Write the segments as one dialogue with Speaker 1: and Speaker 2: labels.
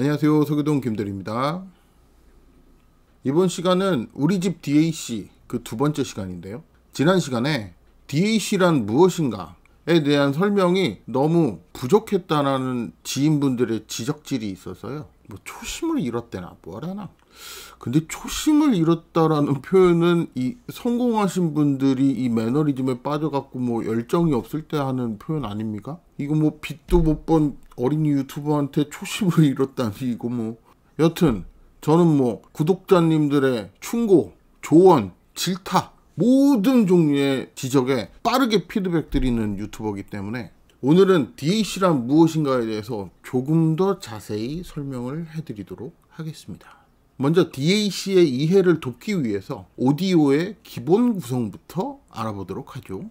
Speaker 1: 안녕하세요. 소교동 김들입니다. 이번 시간은 우리 집 DAC 그 두 번째 시간인데요. 지난 시간에 DAC란 무엇인가에 대한 설명이 너무 부족했다라는 지인분들의 지적질이 있어서요. 뭐 초심을 잃었대나 뭐라나. 근데 초심을 잃었다라는 표현은 이 성공하신 분들이 이 매너리즘에 빠져갖고 뭐 열정이 없을 때 하는 표현 아닙니까? 이거 뭐 빚도 못본 어린이 유튜버한테 초심을 잃었다니 이거 뭐 여튼 저는 뭐 구독자님들의 충고, 조언, 질타 모든 종류의 지적에 빠르게 피드백 드리는 유튜버이기 때문에 오늘은 DAC란 무엇인가에 대해서 조금 더 자세히 설명을 해드리도록 하겠습니다. 먼저 DAC의 이해를 돕기 위해서 오디오의 기본 구성부터 알아보도록 하죠.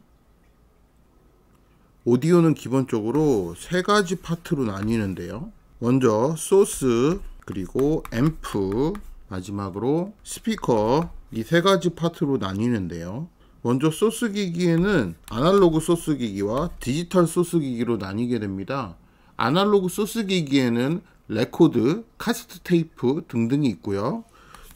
Speaker 1: 오디오는 기본적으로 세 가지 파트로 나뉘는데요. 먼저 소스, 그리고 앰프, 마지막으로 스피커 이 세 가지 파트로 나뉘는데요. 먼저 소스 기기에는 아날로그 소스 기기와 디지털 소스 기기로 나뉘게 됩니다. 아날로그 소스 기기에는 레코드, 카세트 테이프 등등이 있고요.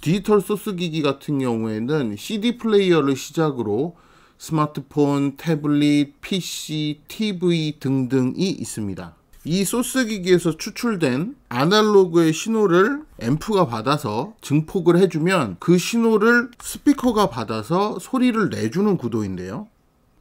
Speaker 1: 디지털 소스 기기 같은 경우에는 CD 플레이어를 시작으로 스마트폰, 태블릿, PC, TV 등등이 있습니다. 이 소스 기기에서 추출된 아날로그의 신호를 앰프가 받아서 증폭을 해주면 그 신호를 스피커가 받아서 소리를 내주는 구도인데요.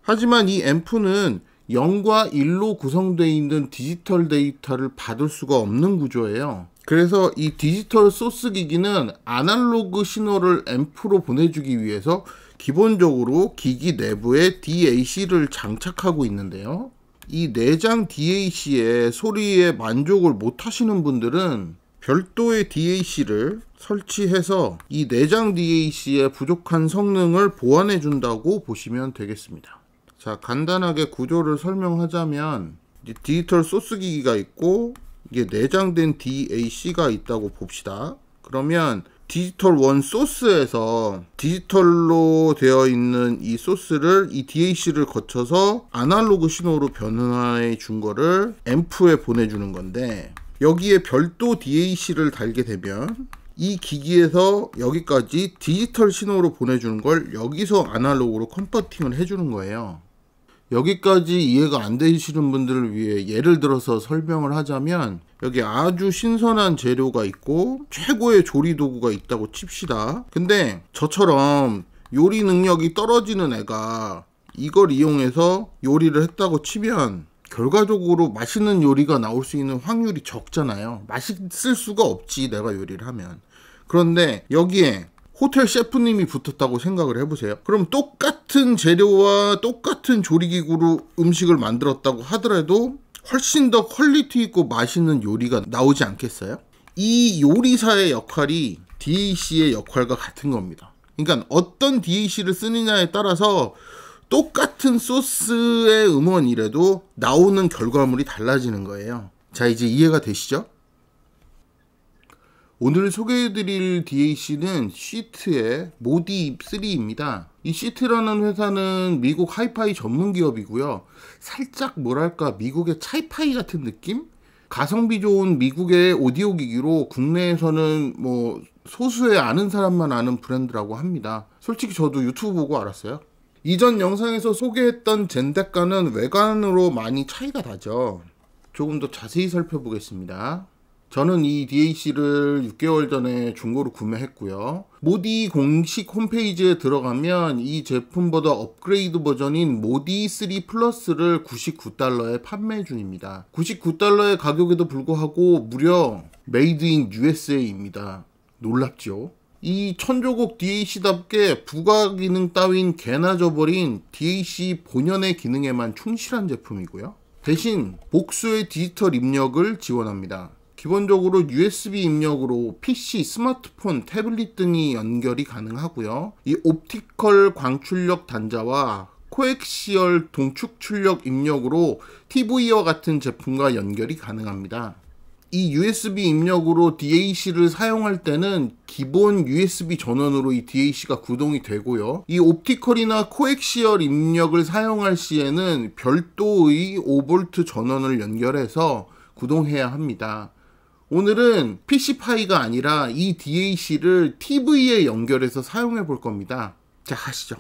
Speaker 1: 하지만 이 앰프는 0과1로 구성되어 있는 디지털 데이터를 받을 수가 없는 구조예요. 그래서 이 디지털 소스 기기는 아날로그 신호를 앰프로 보내주기 위해서 기본적으로 기기 내부에 DAC를 장착하고 있는데요. 이 내장 DAC의 소리에 만족을 못 하시는 분들은 별도의 DAC를 설치해서 이 내장 DAC의 부족한 성능을 보완해 준다고 보시면 되겠습니다. 자 간단하게 구조를 설명하자면 디지털 소스 기기가 있고 이게 내장된 DAC가 있다고 봅시다 그러면 디지털 원 소스에서 디지털로 되어 있는 이 소스를 이 DAC를 거쳐서 아날로그 신호로 변환해 준 거를 앰프에 보내주는 건데 여기에 별도 DAC를 달게 되면 이 기기에서 여기까지 디지털 신호로 보내주는 걸 여기서 아날로그로 컨버팅을 해주는 거예요. 여기까지 이해가 안 되시는 분들을 위해 예를 들어서 설명을 하자면 여기 아주 신선한 재료가 있고 최고의 조리 도구가 있다고 칩시다. 근데 저처럼 요리 능력이 떨어지는 애가 이걸 이용해서 요리를 했다고 치면 결과적으로 맛있는 요리가 나올 수 있는 확률이 적잖아요. 맛있을 수가 없지 내가 요리를 하면. 그런데 여기에 호텔 셰프님이 붙었다고 생각을 해보세요. 그럼 똑같은 재료와 똑같은 조리기구로 음식을 만들었다고 하더라도 훨씬 더 퀄리티 있고 맛있는 요리가 나오지 않겠어요? 이 요리사의 역할이 DAC의 역할과 같은 겁니다. 그러니까 어떤 DAC를 쓰느냐에 따라서 똑같은 소스의 음원이라도 나오는 결과물이 달라지는 거예요. 자, 이제 이해가 되시죠? 오늘 소개해드릴 DAC는 시트의 모디3입니다. 이 시트라는 회사는 미국 하이파이 전문 기업이고요. 살짝 뭐랄까 미국의 차이파이 같은 느낌? 가성비 좋은 미국의 오디오 기기로 국내에서는 뭐 소수의 아는 사람만 아는 브랜드라고 합니다. 솔직히 저도 유튜브 보고 알았어요. 이전 영상에서 소개했던 젠덱과는 외관으로 많이 차이가 나죠. 조금 더 자세히 살펴보겠습니다. 저는 이 DAC를 6개월 전에 중고로 구매했고요. 모디 공식 홈페이지에 들어가면 이 제품보다 업그레이드 버전인 모디 3 플러스를 99달러에 판매 중입니다. 99달러의 가격에도 불구하고 무려 메이드 인 USA입니다. 놀랍죠? 이 천조국 DAC답게 부가 기능 따윈 개나 져버린 DAC 본연의 기능에만 충실한 제품이고요. 대신 복수의 디지털 입력을 지원합니다. 기본적으로 USB 입력으로 PC, 스마트폰, 태블릿 등이 연결이 가능하고요. 이 옵티컬 광출력 단자와 코엑시얼 동축 출력 입력으로 TV와 같은 제품과 연결이 가능합니다. 이 USB 입력으로 DAC를 사용할 때는 기본 USB 전원으로 이 DAC가 구동이 되고요. 이 옵티컬이나 코엑시얼 입력을 사용할 시에는 별도의 5V 전원을 연결해서 구동해야 합니다. 오늘은 PC파이가 아니라 이 DAC를 TV에 연결해서 사용해 볼 겁니다. 자, 하시죠.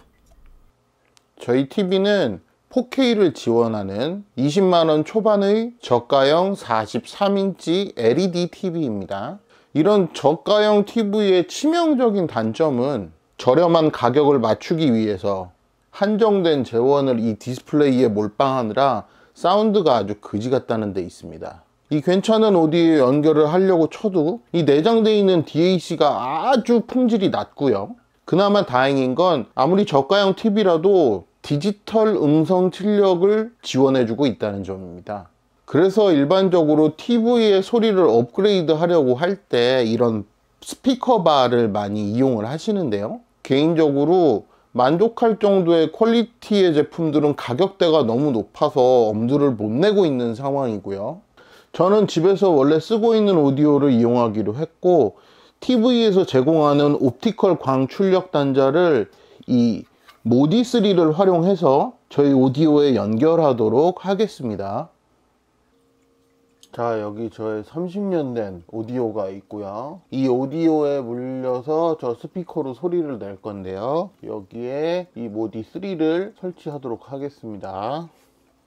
Speaker 1: 저희 TV는 4K를 지원하는 20만원 초반의 저가형 43인치 LED TV입니다. 이런 저가형 TV의 치명적인 단점은 저렴한 가격을 맞추기 위해서 한정된 재원을 이 디스플레이에 몰빵하느라 사운드가 아주 그지 같다는 데 있습니다. 이 괜찮은 오디에 연결을 하려고 쳐도 이 내장되어 있는 DAC가 아주 품질이 낮고요 그나마 다행인 건 아무리 저가형 TV라도 디지털 음성 출력을 지원해주고 있다는 점입니다 그래서 일반적으로 TV의 소리를 업그레이드 하려고 할 때 이런 스피커바를 많이 이용을 하시는데요 개인적으로 만족할 정도의 퀄리티의 제품들은 가격대가 너무 높아서 엄두를 못 내고 있는 상황이고요 저는 집에서 원래 쓰고 있는 오디오를 이용하기로 했고 TV에서 제공하는 옵티컬 광 출력 단자를 이 모디3를 활용해서 저희 오디오에 연결하도록 하겠습니다. 자 여기 저의 30년 된 오디오가 있고요 이 오디오에 물려서 저 스피커로 소리를 낼 건데요 여기에 이 모디 3를 설치하도록 하겠습니다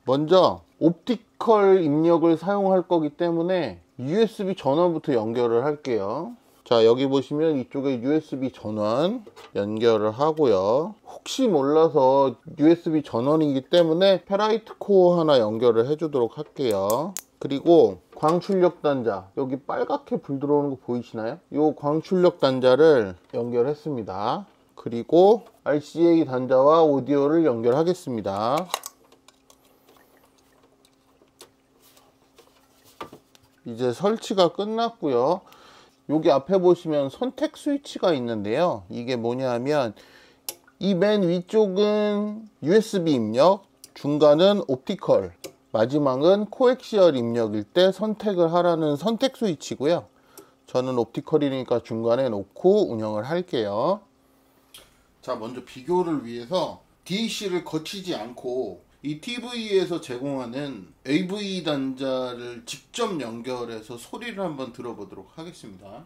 Speaker 1: 먼저 옵티컬 입력을 사용할 거기 때문에 USB 전원부터 연결을 할게요 자 여기 보시면 이쪽에 USB 전원 연결을 하고요 혹시 몰라서 USB 전원이기 때문에 페라이트 코어 하나 연결을 해 주도록 할게요 그리고 광출력 단자 여기 빨갛게 불 들어오는 거 보이시나요? 이 광출력 단자를 연결했습니다 그리고 RCA 단자와 오디오를 연결하겠습니다 이제 설치가 끝났고요 여기 앞에 보시면 선택 스위치가 있는데요 이게 뭐냐면 이 맨 위쪽은 USB 입력 중간은 옵티컬 마지막은 코엑시얼 입력일 때 선택을 하라는 선택 스위치고요 저는 옵티컬이니까 중간에 놓고 운영을 할게요 자 먼저 비교를 위해서 DAC를 거치지 않고 이 TV에서 제공하는 AV 단자를 직접 연결해서 소리를 한번 들어보도록 하겠습니다.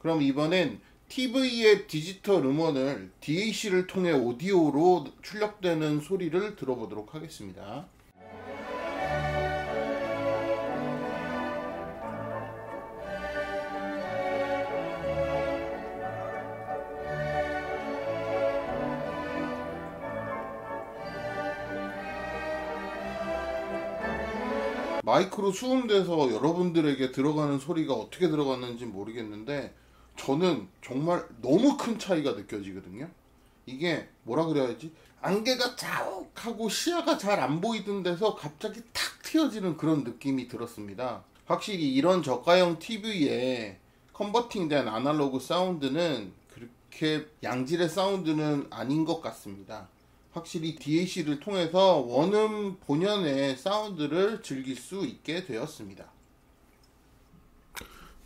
Speaker 1: 그럼 이번엔 TV의 디지털 음원을 DAC를 통해 오디오로 출력되는 소리를 들어보도록 하겠습니다. 마이크로 수음돼서 여러분들에게 들어가는 소리가 어떻게 들어갔는지 모르겠는데 저는 정말 너무 큰 차이가 느껴지거든요. 이게 뭐라 그래야지 안개가 쫙하고 시야가 잘 안 보이던 데서 갑자기 탁트여지는 그런 느낌이 들었습니다. 확실히 이런 저가형 TV에 컨버팅된 아날로그 사운드는 그렇게 양질의 사운드는 아닌 것 같습니다. 확실히 DAC를 통해서 원음 본연의 사운드를 즐길 수 있게 되었습니다.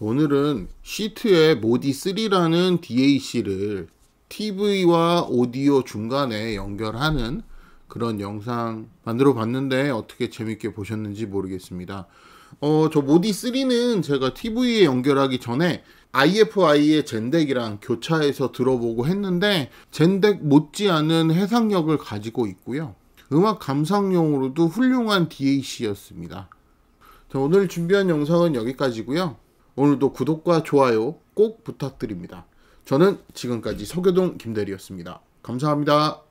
Speaker 1: 오늘은 시트의 모디3라는 DAC를 TV와 오디오 중간에 연결하는 그런 영상 만들어 봤는데 어떻게 재밌게 보셨는지 모르겠습니다. 어, 저 모디3는 제가 TV에 연결하기 전에 IFI의 젠덱이랑 교차해서 들어보고 했는데 젠덱 못지않은 해상력을 가지고 있고요. 음악 감상용으로도 훌륭한 DAC였습니다. 자, 오늘 준비한 영상은 여기까지고요. 오늘도 구독과 좋아요 꼭 부탁드립니다. 저는 지금까지 서교동 김대리였습니다. 감사합니다.